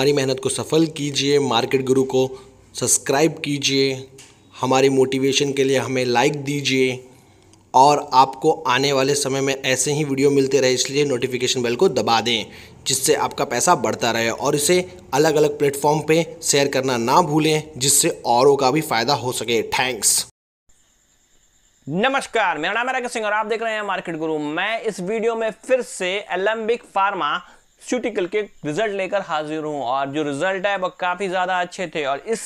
हमारी मेहनत को सफल कीजिए मार्केट गुरु को सब्सक्राइब कीजिए हमारी मोटिवेशन के लिए हमें लाइक दीजिए और आपको आने वाले समय में ऐसे ही वीडियो मिलते रहे इसलिए नोटिफिकेशन बेल को दबा दें जिससे आपका पैसा बढ़ता रहे और इसे अलग अलग प्लेटफॉर्म पे शेयर करना ना भूलें जिससे औरों का भी फायदा हो सके थैंक्स नमस्कार मेरा नाम है राकेश सिंह और आप देख रहे हैं मार्केट गुरु मैं इस वीडियो में फिर से एलम्बिक फार्मा सूटिकल के रिजल्ट लेकर हाजिर हूँ और जो रिजल्ट है वो काफ़ी ज़्यादा अच्छे थे और इस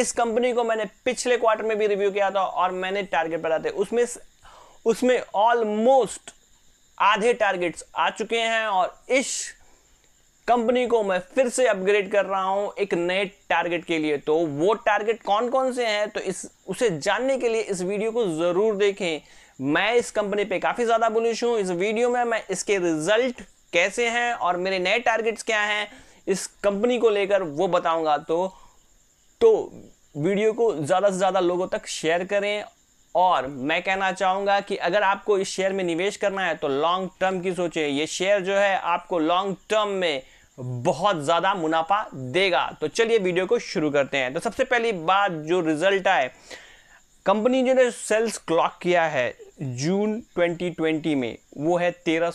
इस कंपनी को मैंने पिछले क्वार्टर में भी रिव्यू किया था और मैंने टारगेट पर उसमें उसमें ऑलमोस्ट आधे टारगेट्स आ चुके हैं और इस कंपनी को मैं फिर से अपग्रेड कर रहा हूं एक नए टारगेट के लिए तो वो टारगेट कौन कौन से हैं तो इस उसे जानने के लिए इस वीडियो को ज़रूर देखें मैं इस कंपनी पे काफ़ी ज़्यादा बुलिश हूं इस वीडियो में मैं इसके रिजल्ट कैसे हैं और मेरे नए टारगेट्स क्या हैं इस कंपनी को लेकर वो बताऊंगा तो तो वीडियो को ज़्यादा से ज़्यादा लोगों तक शेयर करें और मैं कहना चाहूँगा कि अगर आपको इस शेयर में निवेश करना है तो लॉन्ग टर्म की सोचें ये शेयर जो है आपको लॉन्ग टर्म में बहुत ज़्यादा मुनाफा देगा तो चलिए वीडियो को शुरू करते हैं तो सबसे पहली बात जो रिजल्ट आए कंपनी जो ने सेल्स क्लॉक किया है जून 2020 में वो है तेरह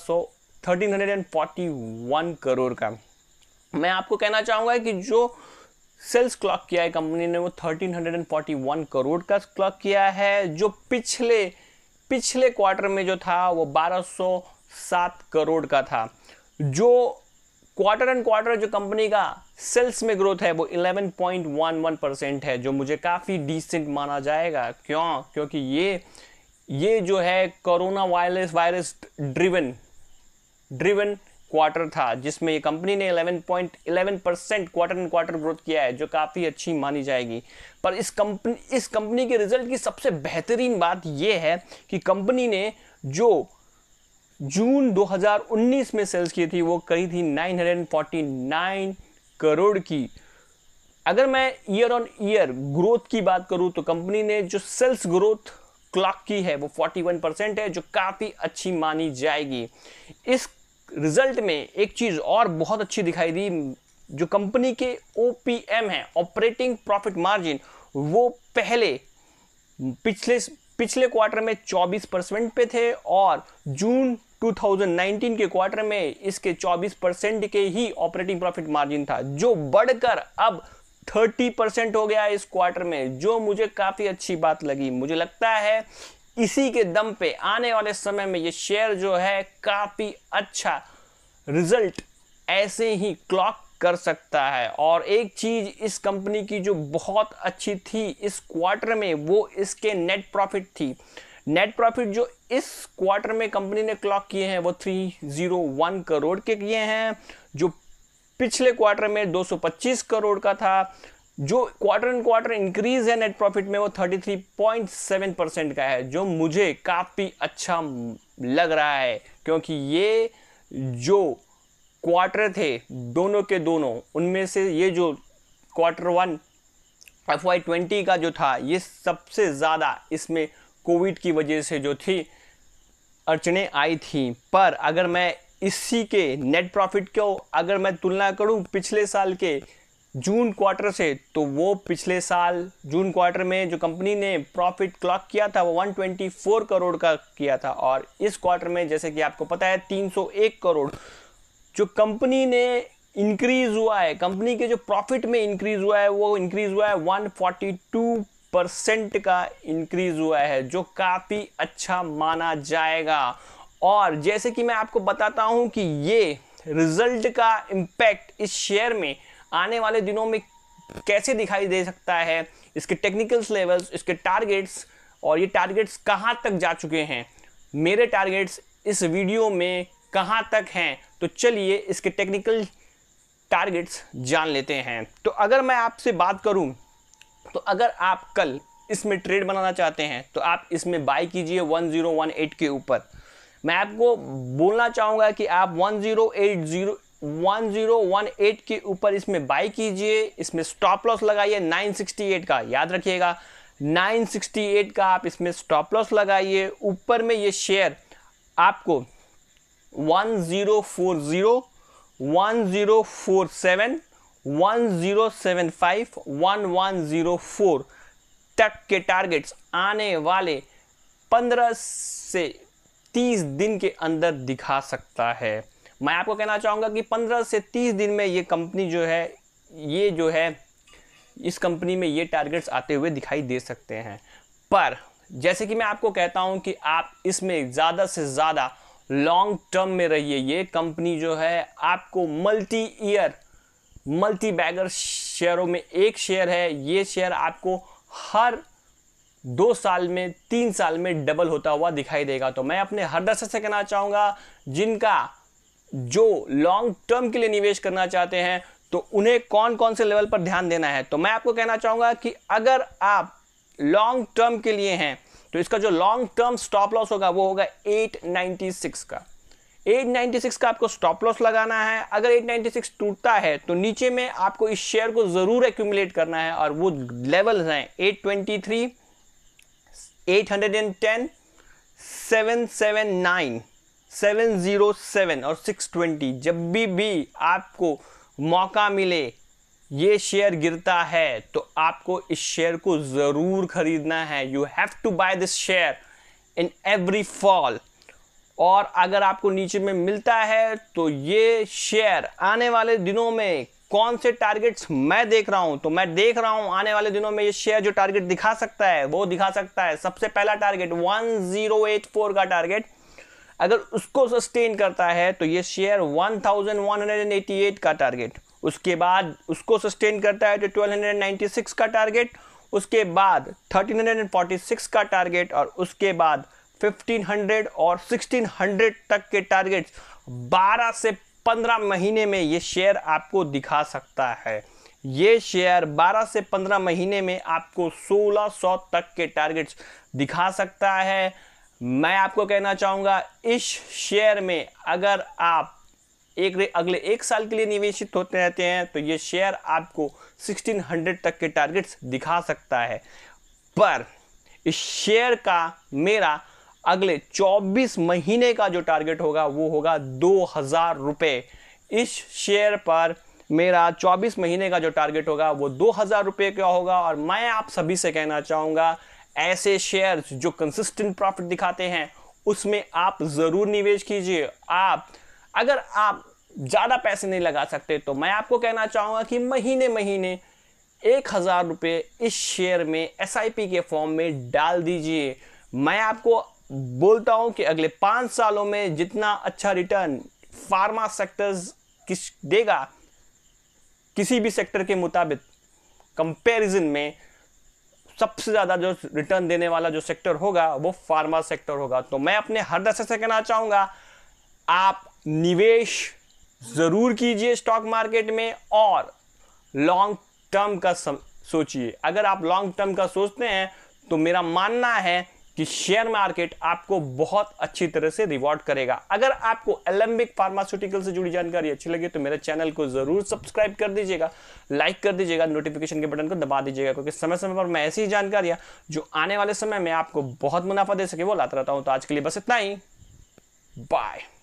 1341 करोड़ का मैं आपको कहना चाहूँगा कि जो सेल्स क्लॉक किया है कंपनी ने वो 1341 करोड़ का क्लॉक किया है जो पिछले पिछले क्वार्टर में जो था वो 1207 करोड़ का था जो क्वार्टर एंड क्वार्टर जो कंपनी का सेल्स में ग्रोथ है वो 11.11 परसेंट है जो मुझे काफ़ी डिसेंट माना जाएगा क्यों क्योंकि ये ये जो है corona virus virus driven driven quarter था जिसमें ये कंपनी ने 11.11 percent quarter and quarter growth किया है जो काफ़ी अच्छी मानी जाएगी पर इस कंपनी इस कंपनी के रिजल्ट की सबसे बेहतरीन बात यह है कि कंपनी ने जो जून 2019 में सेल्स की थी वो कही थी 949 करोड़ की अगर मैं ईयर ऑन ईयर ग्रोथ की बात करूं तो कंपनी ने जो सेल्स ग्रोथ क्लॉक की है वो 41 परसेंट है जो काफ़ी अच्छी मानी जाएगी इस रिजल्ट में एक चीज़ और बहुत अच्छी दिखाई दी जो कंपनी के ओ है ऑपरेटिंग प्रॉफिट मार्जिन वो पहले पिछले पिछले क्वार्टर में 24 परसेंट पे थे और जून 2019 के क्वार्टर में इसके 24 परसेंट के ही ऑपरेटिंग प्रॉफिट मार्जिन था जो बढ़कर अब 30 परसेंट हो गया इस क्वार्टर में जो मुझे काफ़ी अच्छी बात लगी मुझे लगता है इसी के दम पे आने वाले समय में ये शेयर जो है काफ़ी अच्छा रिजल्ट ऐसे ही क्लॉक कर सकता है और एक चीज़ इस कंपनी की जो बहुत अच्छी थी इस क्वार्टर में वो इसके नेट प्रॉफिट थी नेट प्रॉफिट जो इस क्वार्टर में कंपनी ने क्लॉक किए हैं वो 301 करोड़ के किए हैं जो पिछले क्वार्टर में 225 करोड़ का था जो क्वार्टर एंड क्वार्टर इंक्रीज है नेट प्रॉफिट में वो 33.7 परसेंट का है जो मुझे काफ़ी अच्छा लग रहा है क्योंकि ये जो क्वार्टर थे दोनों के दोनों उनमें से ये जो quarter one F Y twenty का जो था ये सबसे ज़्यादा इसमें कोविड की वजह से जो थी अड़चने आई थी पर अगर मैं इसी के नेट प्रॉफिट को अगर मैं तुलना करूं पिछले साल के जून क्वार्टर से तो वो पिछले साल जून क्वार्टर में जो कंपनी ने प्रॉफिट क्लॉक किया था वो 124 करोड़ का किया था और इस क्वार्टर में जैसे कि आपको पता है 301 करोड़ जो कंपनी ने इंक्रीज हुआ है कंपनी के जो प्रॉफिट में इंक्रीज हुआ है वो इंक्रीज हुआ है 142 परसेंट का इंक्रीज हुआ है जो काफ़ी अच्छा माना जाएगा और जैसे कि मैं आपको बताता हूं कि ये रिजल्ट का इम्पैक्ट इस शेयर में आने वाले दिनों में कैसे दिखाई दे सकता है इसके टेक्निकल्स लेवल्स इसके टारगेट्स और ये टारगेट्स कहाँ तक जा चुके हैं मेरे टारगेट्स इस वीडियो में कहाँ तक हैं तो चलिए इसके टेक्निकल टारगेट्स जान लेते हैं तो अगर मैं आपसे बात करूँ तो अगर आप कल इसमें ट्रेड बनाना चाहते हैं तो आप इसमें बाय कीजिए 1018 के ऊपर मैं आपको बोलना चाहूँगा कि आप 1080 1018 के ऊपर इसमें बाई कीजिए इसमें स्टॉप लॉस लगाइए 968 का याद रखिएगा 968 का आप इसमें स्टॉप लॉस लगाइए ऊपर में ये शेयर आपको 1040 1047 1075 1104 तक के टारगेट्स आने वाले 15 से 30 दिन के अंदर दिखा सकता है मैं आपको कहना चाहूँगा कि 15 से 30 दिन में ये कंपनी जो है ये जो है इस कंपनी में ये टारगेट्स आते हुए दिखाई दे सकते हैं पर जैसे कि मैं आपको कहता हूँ कि आप इसमें ज़्यादा से ज़्यादा लॉन्ग टर्म में रहिए ये कंपनी जो है आपको मल्टी ईयर मल्टी बैगर शेयरों में एक शेयर है ये शेयर आपको हर दो साल में तीन साल में डबल होता हुआ दिखाई देगा तो मैं अपने हर दर्शक से कहना चाहूँगा जिनका जो लॉन्ग टर्म के लिए निवेश करना चाहते हैं तो उन्हें कौन कौन से लेवल पर ध्यान देना है तो मैं आपको कहना चाहूंगा कि अगर आप लॉन्ग टर्म के लिए हैं तो इसका जो लॉन्ग टर्म स्टॉप लॉस होगा वो होगा 896 का 896 का आपको स्टॉप लॉस लगाना है अगर 896 टूटता है तो नीचे में आपको इस शेयर को ज़रूर एक्यूमुलेट करना है और वो लेवल हैं 823, 810, 779 707 और 620 जब भी भी आपको मौका मिले ये शेयर गिरता है तो आपको इस शेयर को ज़रूर खरीदना है you have to buy this share in every fall और अगर आपको नीचे में मिलता है तो ये शेयर आने वाले दिनों में कौन से टारगेट्स मैं देख रहा हूं तो मैं देख रहा हूं आने वाले दिनों में ये शेयर जो टारगेट दिखा सकता है वो दिखा सकता है सबसे पहला टारगेट 1084 का टारगेट अगर उसको सस्टेन करता है तो ये शेयर 1188 का टारगेट उसके बाद उसको सस्टेन करता है तो 1296 का टारगेट उसके बाद 1346 का टारगेट और उसके बाद 1500 और 1600 तक के टारगेट्स 12 से 15 महीने में ये शेयर आपको दिखा सकता है ये शेयर 12 से 15 महीने में आपको 1600 तक के टारगेट्स दिखा सकता है मैं आपको कहना चाहूँगा इस शेयर में अगर आप एक अगले एक साल के लिए निवेशित होते रहते हैं तो ये शेयर आपको 1600 तक के टारगेट्स दिखा सकता है पर इस शेयर का मेरा अगले 24 महीने का जो टारगेट होगा वो होगा दो हज़ार रुपये इस शेयर पर मेरा 24 महीने का जो टारगेट होगा वो दो हज़ार रुपये का होगा और मैं आप सभी से कहना चाहूँगा ऐसे शेयर्स जो कंसिस्टेंट प्रॉफिट दिखाते हैं उसमें आप ज़रूर निवेश कीजिए आप अगर आप ज़्यादा पैसे नहीं लगा सकते तो मैं आपको कहना चाहूंगा कि महीने महीने एक हज़ार रुपये इस शेयर में एस के फॉर्म में डाल दीजिए मैं आपको बोलता हूं कि अगले पांच सालों में जितना अच्छा रिटर्न फार्मा सेक्टर्स किस देगा किसी भी सेक्टर के मुताबिक कंपैरिजन में सबसे ज़्यादा जो रिटर्न देने वाला जो सेक्टर होगा वो फार्मा सेक्टर होगा तो मैं अपने हर दशा से कहना चाहूंगा आप निवेश ज़रूर कीजिए स्टॉक मार्केट में और लॉन्ग टर्म का सोचिए अगर आप लॉन्ग टर्म का सोचते हैं तो मेरा मानना है कि शेयर मार्केट आपको बहुत अच्छी तरह से रिवॉर्ड करेगा अगर आपको एलम्बिक फार्मास्यूटिकल से जुड़ी जानकारी अच्छी लगी तो मेरे चैनल को जरूर सब्सक्राइब कर दीजिएगा लाइक कर दीजिएगा नोटिफिकेशन के बटन को दबा दीजिएगा क्योंकि समय समय पर मैं ऐसी ही जानकारियां जो आने वाले समय में आपको बहुत मुनाफा दे सके वो लाता रहता हूं तो आज के लिए बस इतना ही बाय